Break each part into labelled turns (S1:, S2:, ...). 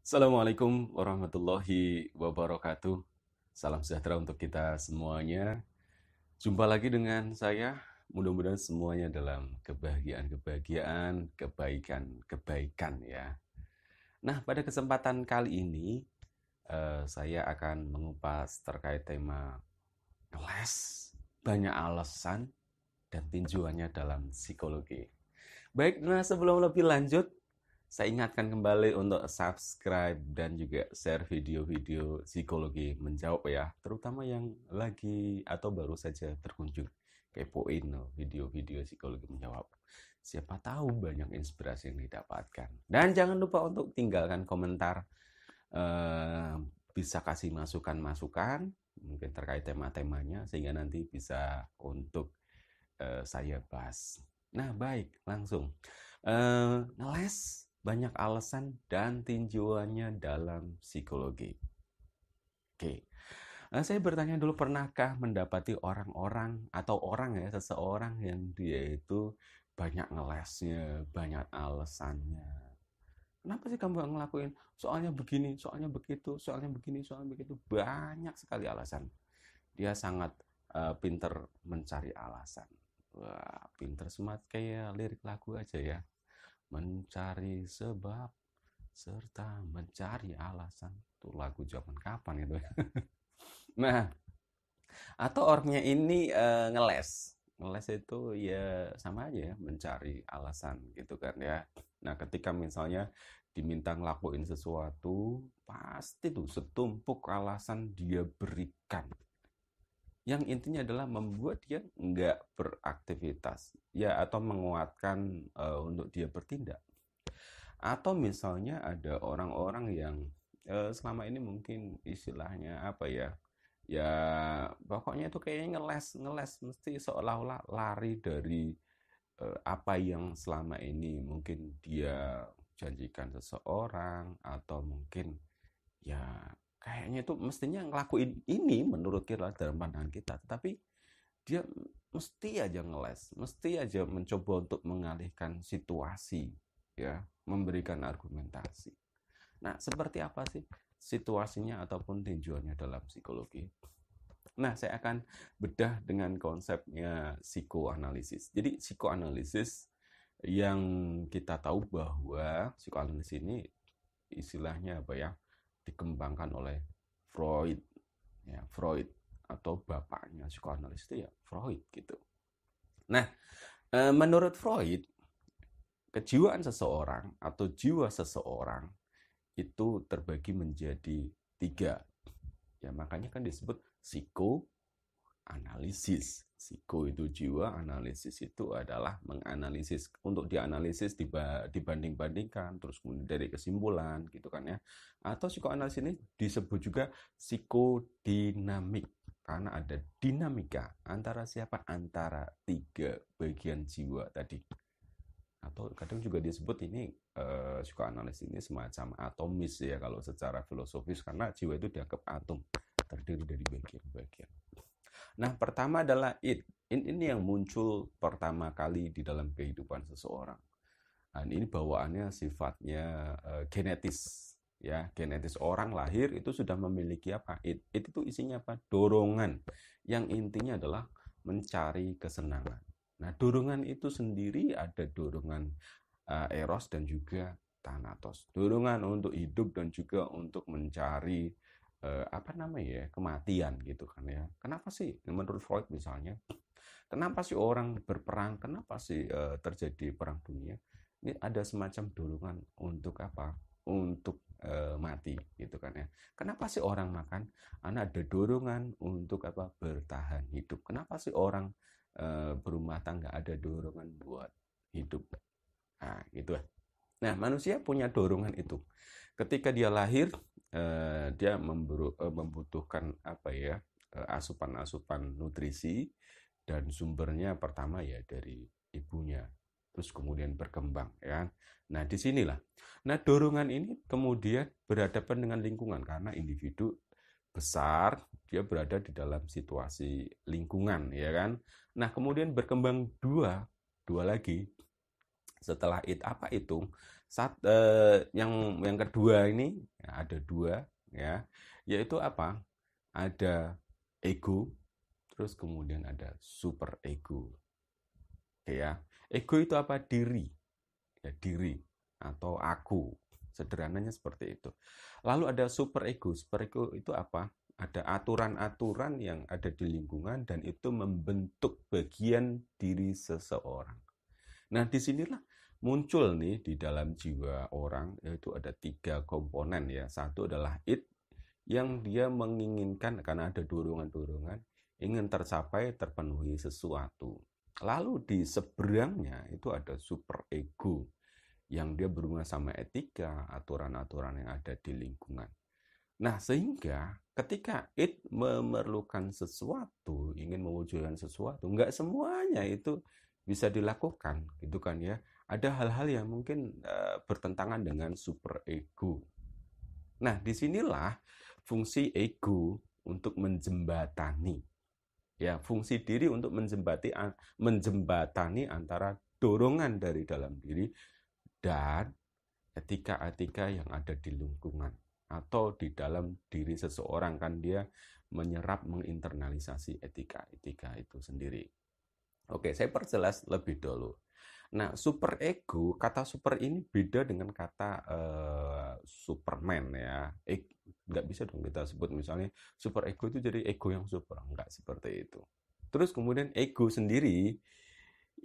S1: Assalamualaikum warahmatullahi wabarakatuh. Salam sejahtera untuk kita semuanya. Jumpa lagi dengan saya. Mudah-mudahan semuanya dalam kebahagiaan-kebahagiaan, kebaikan-kebaikan ya. Nah, pada kesempatan kali ini eh, saya akan mengupas terkait tema les, banyak alasan dan tinjuannya dalam psikologi. Baik, nah sebelum lebih lanjut, saya ingatkan kembali untuk subscribe dan juga share video-video psikologi menjawab ya, terutama yang lagi atau baru saja terkunjung kepoin video-video psikologi menjawab. Siapa tahu banyak inspirasi yang didapatkan. Dan jangan lupa untuk tinggalkan komentar, eh, bisa kasih masukan-masukan mungkin terkait tema-temanya sehingga nanti bisa untuk eh, saya bahas. Nah baik, langsung eh, ngeles banyak alasan dan tinjauannya dalam psikologi. Oke, nah, saya bertanya dulu pernahkah mendapati orang-orang atau orang ya seseorang yang dia itu banyak ngelesnya, banyak alasannya. Kenapa sih kamu ngelakuin? Soalnya begini, soalnya begitu, soalnya begini, soalnya begitu. Banyak sekali alasan. Dia sangat uh, pinter mencari alasan. Wah, pinter semat kayak lirik lagu aja ya mencari sebab serta mencari alasan itu lagu zaman kapan itu ya? nah atau orangnya ini e, ngeles ngeles itu ya sama aja ya mencari alasan gitu kan ya nah ketika misalnya diminta ngelakuin sesuatu pasti tuh setumpuk alasan dia berikan yang intinya adalah membuat dia nggak beraktivitas ya atau menguatkan uh, untuk dia bertindak atau misalnya ada orang-orang yang uh, selama ini mungkin istilahnya apa ya ya pokoknya itu kayaknya ngeles ngeles mesti seolah-olah lari dari uh, apa yang selama ini mungkin dia janjikan seseorang atau mungkin ya kayaknya itu mestinya ngelakuin ini menurut kita dalam pandangan kita tetapi dia mesti aja ngeles mesti aja mencoba untuk mengalihkan situasi ya memberikan argumentasi nah seperti apa sih situasinya ataupun tinjauannya dalam psikologi nah saya akan bedah dengan konsepnya psikoanalisis jadi psikoanalisis yang kita tahu bahwa psikoanalisis ini istilahnya apa ya dikembangkan oleh Freud ya Freud atau bapaknya psikoanalis itu ya Freud gitu nah e, menurut Freud kejiwaan seseorang atau jiwa seseorang itu terbagi menjadi tiga ya makanya kan disebut psiko analisis. Psiko itu jiwa, analisis itu adalah menganalisis untuk dianalisis dibanding-bandingkan, terus kemudian dari kesimpulan gitu kan ya. Atau psikoanalisis ini disebut juga psikodinamik karena ada dinamika antara siapa antara tiga bagian jiwa tadi atau kadang juga disebut ini uh, eh, psikoanalis ini semacam atomis ya kalau secara filosofis karena jiwa itu dianggap atom terdiri dari bagian-bagian. Nah, pertama adalah it ini yang muncul pertama kali di dalam kehidupan seseorang. Dan ini bawaannya sifatnya uh, genetis, ya genetis orang lahir itu sudah memiliki apa? it It itu isinya apa? Dorongan. Yang intinya adalah mencari kesenangan. Nah, dorongan itu sendiri ada dorongan uh, eros dan juga Tanatos, Dorongan untuk hidup dan juga untuk mencari eh, apa namanya ya kematian gitu kan ya kenapa sih menurut Freud misalnya kenapa sih orang berperang kenapa sih eh, terjadi perang dunia ini ada semacam dorongan untuk apa untuk eh, mati gitu kan ya kenapa sih orang makan karena ada dorongan untuk apa bertahan hidup kenapa sih orang eh, berumah tangga ada dorongan buat hidup nah gitu ya nah manusia punya dorongan itu ketika dia lahir Eh, dia memburu, uh, membutuhkan apa ya eh, asupan-asupan nutrisi dan sumbernya pertama ya dari ibunya terus kemudian berkembang ya. Nah, disinilah. Nah, dorongan ini kemudian berhadapan dengan lingkungan karena individu besar dia berada di dalam situasi lingkungan ya kan. Nah, kemudian berkembang dua, dua lagi setelah it apa itu saat eh, yang yang kedua ini ya ada dua ya yaitu apa ada ego terus kemudian ada super ego Oke ya ego itu apa diri ya diri atau aku sederhananya seperti itu lalu ada super ego super ego itu apa ada aturan-aturan yang ada di lingkungan dan itu membentuk bagian diri seseorang. Nah, disinilah muncul nih di dalam jiwa orang yaitu ada tiga komponen ya satu adalah it yang dia menginginkan karena ada dorongan-dorongan ingin tercapai terpenuhi sesuatu lalu di seberangnya itu ada super ego yang dia berhubungan sama etika aturan-aturan yang ada di lingkungan nah sehingga ketika it memerlukan sesuatu ingin mewujudkan sesuatu nggak semuanya itu bisa dilakukan gitu kan ya ada hal-hal yang mungkin e, bertentangan dengan super ego. Nah, disinilah fungsi ego untuk menjembatani. Ya, fungsi diri untuk menjembati menjembatani antara dorongan dari dalam diri dan etika-etika yang ada di lingkungan atau di dalam diri seseorang kan dia menyerap menginternalisasi etika-etika itu sendiri. Oke, saya perjelas lebih dulu. Nah, super ego, kata super ini beda dengan kata uh, Superman ya. E nggak bisa dong kita sebut misalnya super ego itu jadi ego yang super, nggak seperti itu. Terus kemudian ego sendiri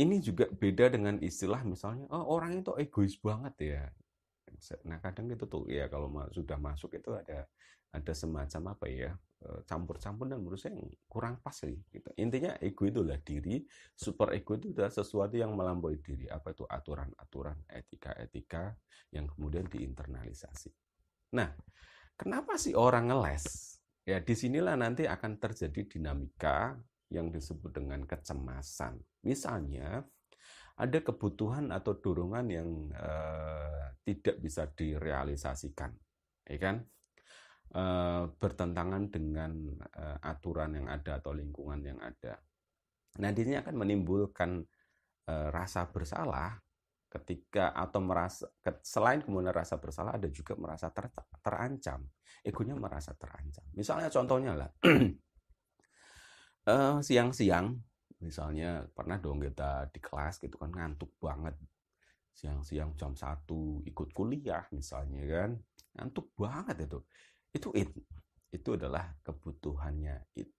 S1: ini juga beda dengan istilah misalnya oh, orang itu egois banget ya. Nah, kadang gitu tuh ya kalau sudah masuk itu ada ada semacam apa ya? Eh, campur-campur dan menurut saya kurang pas sih. Gitu. Intinya ego itulah diri, super ego itu adalah sesuatu yang melampaui diri. Apa itu aturan-aturan, etika-etika yang kemudian diinternalisasi. Nah, kenapa sih orang ngeles? Ya disinilah nanti akan terjadi dinamika yang disebut dengan kecemasan. Misalnya ada kebutuhan atau dorongan yang eh, tidak bisa direalisasikan, ya kan? uh, bertentangan dengan uh, aturan yang ada atau lingkungan yang ada. Nah, Nantinya akan menimbulkan uh, rasa bersalah ketika atau merasa selain kemudian rasa bersalah ada juga merasa ter, terancam egonya merasa terancam misalnya contohnya lah siang siang-siang misalnya pernah dong kita di kelas gitu kan ngantuk banget siang-siang jam satu ikut kuliah misalnya kan ngantuk banget itu itu it itu adalah kebutuhannya it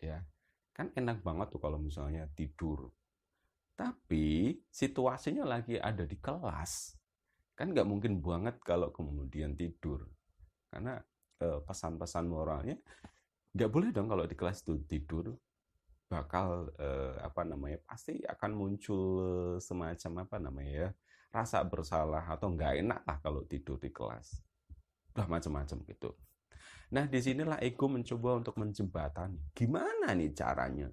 S1: ya kan enak banget tuh kalau misalnya tidur tapi situasinya lagi ada di kelas kan nggak mungkin banget kalau kemudian tidur karena eh, pesan-pesan moralnya nggak boleh dong kalau di kelas itu tidur bakal eh, apa namanya pasti akan muncul semacam apa namanya ya rasa bersalah atau nggak enak lah kalau tidur di kelas lah macam-macam gitu. Nah, disinilah ego mencoba untuk menjembatani. Gimana nih caranya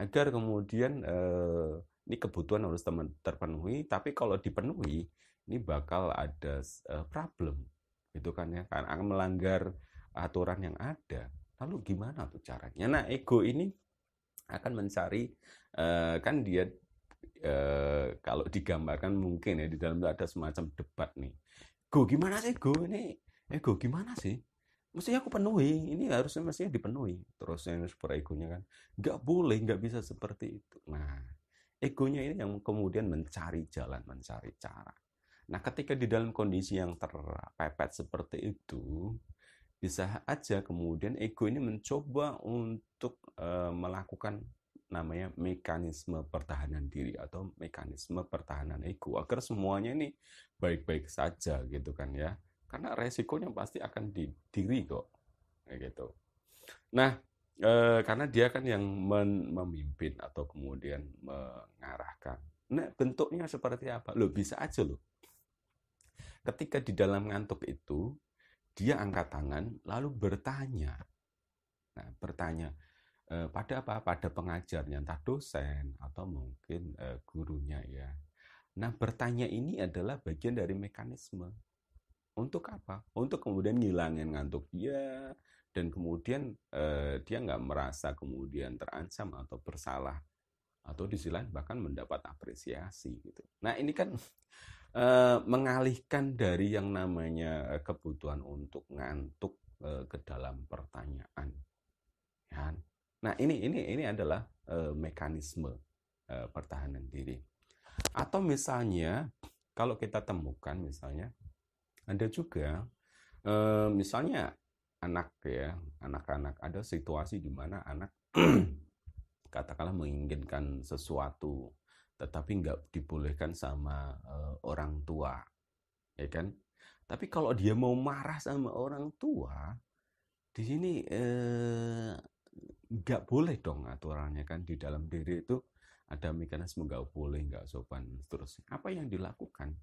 S1: agar kemudian eh, ini kebutuhan harus terpenuhi, tapi kalau dipenuhi ini bakal ada eh, problem, gitu kan ya, Karena akan melanggar aturan yang ada. Lalu gimana tuh caranya? Nah, ego ini akan mencari eh, kan dia eh, kalau digambarkan mungkin ya di dalam ada semacam debat nih. Go gimana sih go ini ego eh, gimana sih mestinya aku penuhi ini harusnya mestinya dipenuhi terus yang super egonya kan nggak boleh nggak bisa seperti itu nah egonya ini yang kemudian mencari jalan mencari cara nah ketika di dalam kondisi yang terpepet seperti itu bisa aja kemudian ego ini mencoba untuk e, melakukan namanya mekanisme pertahanan diri atau mekanisme pertahanan ego agar semuanya ini baik-baik saja gitu kan ya karena resikonya pasti akan di diri kok kayak gitu nah e, karena dia kan yang memimpin atau kemudian mengarahkan nah bentuknya seperti apa lo bisa aja lo ketika di dalam ngantuk itu dia angkat tangan lalu bertanya nah bertanya e, pada apa pada pengajarnya entah dosen atau mungkin e, gurunya ya nah bertanya ini adalah bagian dari mekanisme untuk apa? Untuk kemudian ngilangin ngantuk dia dan kemudian eh, dia nggak merasa kemudian terancam atau bersalah atau di lain bahkan mendapat apresiasi gitu. Nah ini kan e, mengalihkan dari yang namanya kebutuhan untuk ngantuk e, ke dalam pertanyaan. Ya kan? Nah ini ini ini adalah e, mekanisme e, pertahanan diri. Atau misalnya kalau kita temukan misalnya ada juga eh, misalnya anak ya, anak-anak ada situasi di mana anak katakanlah menginginkan sesuatu tetapi nggak dibolehkan sama orang tua ya kan tapi kalau dia mau marah sama orang tua di sini nggak boleh dong aturannya kan di dalam diri itu ada mekanisme nggak boleh nggak sopan terus apa yang dilakukan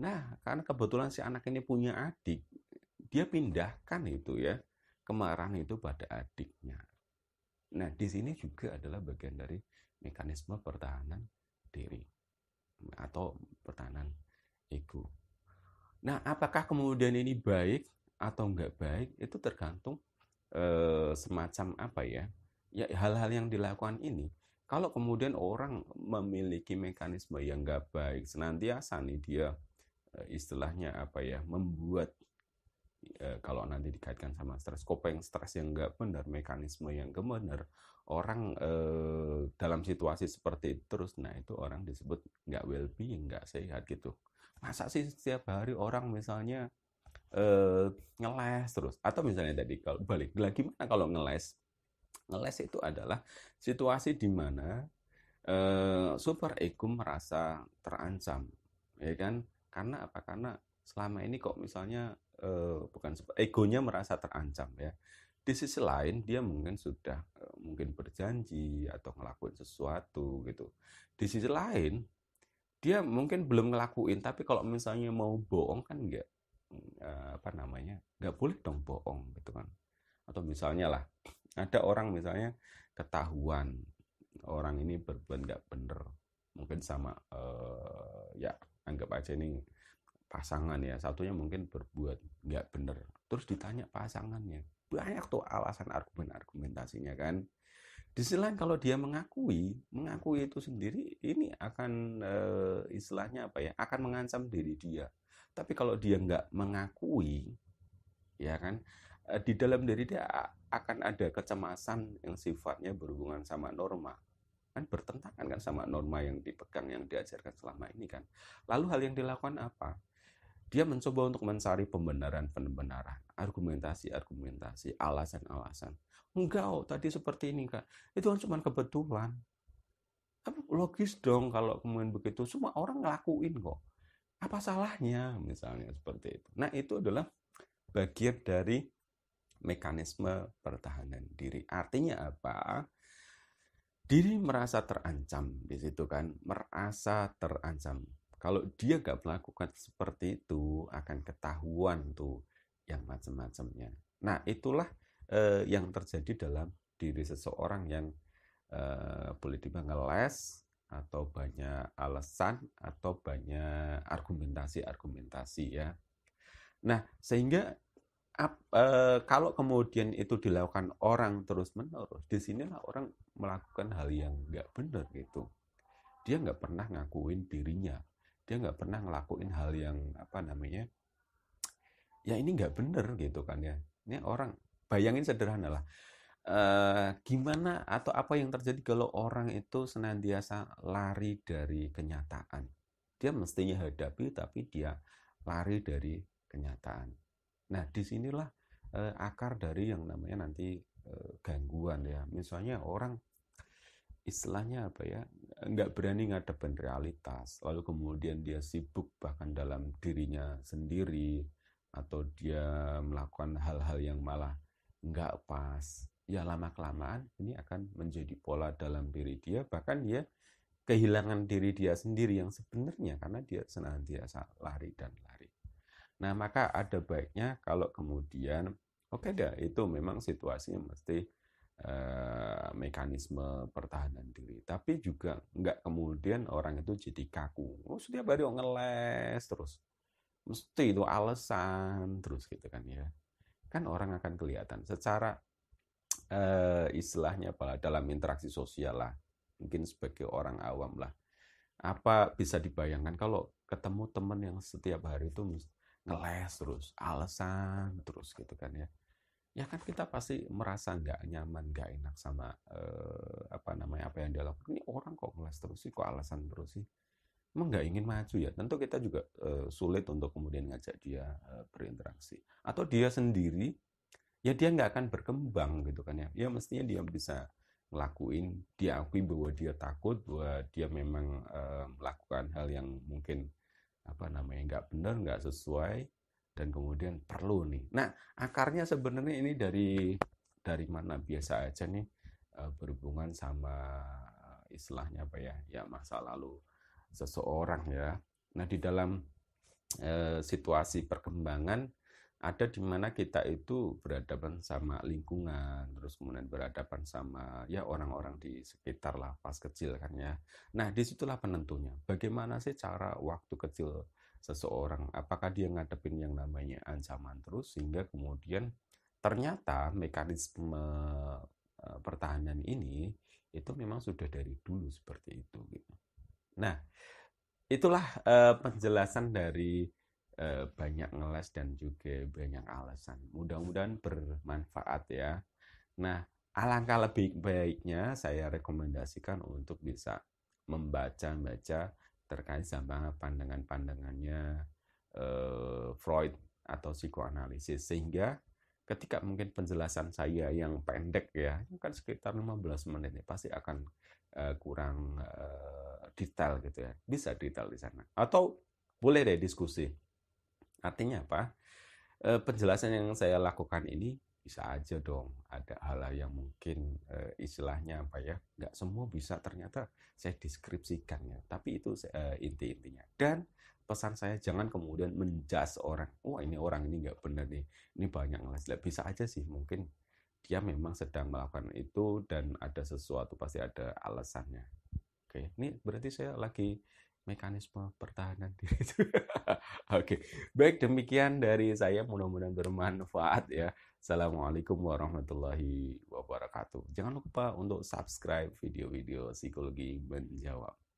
S1: Nah, karena kebetulan si anak ini punya adik, dia pindahkan itu ya kemarahan itu pada adiknya. Nah, di sini juga adalah bagian dari mekanisme pertahanan diri atau pertahanan ego. Nah, apakah kemudian ini baik atau nggak baik itu tergantung e, semacam apa ya? Ya hal-hal yang dilakukan ini. Kalau kemudian orang memiliki mekanisme yang nggak baik, senantiasa nih dia Eh, istilahnya apa ya membuat eh, kalau nanti dikaitkan sama stres kopeng stres yang enggak benar mekanisme yang nggak benar orang e, dalam situasi seperti itu terus nah itu orang disebut enggak well being nggak sehat gitu masa sih setiap hari orang misalnya e, ngeles terus atau misalnya tadi kalau balik lagi mana kalau ngeles ngeles itu adalah situasi di mana e, super ego merasa terancam ya kan karena apa karena selama ini kok misalnya eh, bukan egonya merasa terancam ya di sisi lain dia mungkin sudah uh, mungkin berjanji atau ngelakuin sesuatu gitu di sisi lain dia mungkin belum ngelakuin tapi kalau misalnya mau bohong kan nggak uh, apa namanya nggak boleh dong bohong gitu kan atau misalnya lah ada orang misalnya ketahuan orang ini berbuat nggak bener mungkin sama uh, ya anggap aja ini pasangan ya satunya mungkin berbuat nggak bener terus ditanya pasangannya banyak tuh alasan argumen argumentasinya kan di sisi lain kalau dia mengakui mengakui itu sendiri ini akan e, istilahnya apa ya akan mengancam diri dia tapi kalau dia nggak mengakui ya kan eh, di dalam diri dia akan ada kecemasan yang sifatnya berhubungan sama norma kan bertentangan kan sama norma yang dipegang yang diajarkan selama ini kan lalu hal yang dilakukan apa dia mencoba untuk mencari pembenaran pembenaran argumentasi argumentasi alasan alasan enggak oh, tadi seperti ini kak itu kan cuma kebetulan kan logis dong kalau kemudian begitu semua orang ngelakuin kok apa salahnya misalnya seperti itu nah itu adalah bagian dari mekanisme pertahanan diri artinya apa diri merasa terancam di situ kan, merasa terancam. Kalau dia gak melakukan seperti itu akan ketahuan tuh yang macam-macamnya. Nah itulah eh, yang terjadi dalam diri seseorang yang eh, boleh dibilang ngeles atau banyak alasan atau banyak argumentasi-argumentasi ya. Nah sehingga ap, e, kalau kemudian itu dilakukan orang terus menerus, di disinilah orang melakukan hal yang nggak benar gitu. Dia nggak pernah ngakuin dirinya, dia nggak pernah ngelakuin hal yang apa namanya, ya ini nggak benar gitu kan ya. Ini orang bayangin sederhana lah. e, gimana atau apa yang terjadi kalau orang itu senantiasa lari dari kenyataan? Dia mestinya hadapi, tapi dia lari dari kenyataan Nah, disinilah eh, akar dari yang namanya nanti eh, gangguan ya. Misalnya orang istilahnya apa ya nggak berani ngadepin realitas lalu kemudian dia sibuk bahkan dalam dirinya sendiri atau dia melakukan hal-hal yang malah nggak pas ya lama kelamaan ini akan menjadi pola dalam diri dia bahkan dia kehilangan diri dia sendiri yang sebenarnya karena dia senantiasa lari dan lari Nah, maka ada baiknya kalau kemudian, oke okay dah, itu memang situasinya mesti mekanisme pertahanan diri. Tapi juga nggak kemudian orang itu jadi kaku. Oh, setiap hari ngeles terus. Mesti itu alasan terus gitu kan ya. Kan orang akan kelihatan secara eh, istilahnya apa dalam interaksi sosial lah mungkin sebagai orang awam lah apa bisa dibayangkan kalau ketemu teman yang setiap hari itu ngeles terus, alasan terus gitu kan ya. Ya kan kita pasti merasa nggak nyaman, nggak enak sama eh, apa namanya apa yang dia lakukan. Ini orang kok ngeles terus sih, kok alasan terus sih. Emang nggak ingin maju ya. Tentu kita juga eh, sulit untuk kemudian ngajak dia eh, berinteraksi. Atau dia sendiri ya dia nggak akan berkembang gitu kan ya. Ya mestinya dia bisa ngelakuin, dia akui bahwa dia takut, bahwa dia memang eh, melakukan hal yang mungkin apa namanya nggak benar nggak sesuai dan kemudian perlu nih nah akarnya sebenarnya ini dari dari mana biasa aja nih eh, berhubungan sama eh, istilahnya apa ya ya masa lalu seseorang ya nah di dalam eh, situasi perkembangan ada di mana kita itu berhadapan sama lingkungan, terus kemudian berhadapan sama ya orang-orang di sekitar lapas kecil kan ya. Nah disitulah penentunya. Bagaimana sih cara waktu kecil seseorang? Apakah dia ngadepin yang namanya ancaman terus sehingga kemudian ternyata mekanisme e, pertahanan ini itu memang sudah dari dulu seperti itu. Gitu. Nah itulah e, penjelasan dari Eh, banyak ngeles dan juga banyak alasan. Mudah-mudahan bermanfaat ya. Nah, alangkah lebih baiknya saya rekomendasikan untuk bisa membaca-baca terkait sama pandangan-pandangannya eh, Freud atau psikoanalisis sehingga ketika mungkin penjelasan saya yang pendek ya ini kan sekitar 15 menit ya pasti akan uh, kurang uh, detail gitu ya bisa detail di sana atau boleh deh diskusi Artinya apa? E, penjelasan yang saya lakukan ini bisa aja dong ada hal yang mungkin e, istilahnya apa ya nggak semua bisa ternyata saya deskripsikan ya tapi itu e, eh, inti intinya dan pesan saya jangan kemudian menjas orang wah ini orang ini nggak benar nih ini banyak ngeles bisa aja sih mungkin dia memang sedang melakukan itu dan ada sesuatu pasti ada alasannya oke ini berarti saya lagi mekanisme pertahanan diri itu. Oke, baik demikian dari saya mudah-mudahan bermanfaat ya. Assalamualaikum warahmatullahi wabarakatuh. Jangan lupa untuk subscribe video-video psikologi menjawab.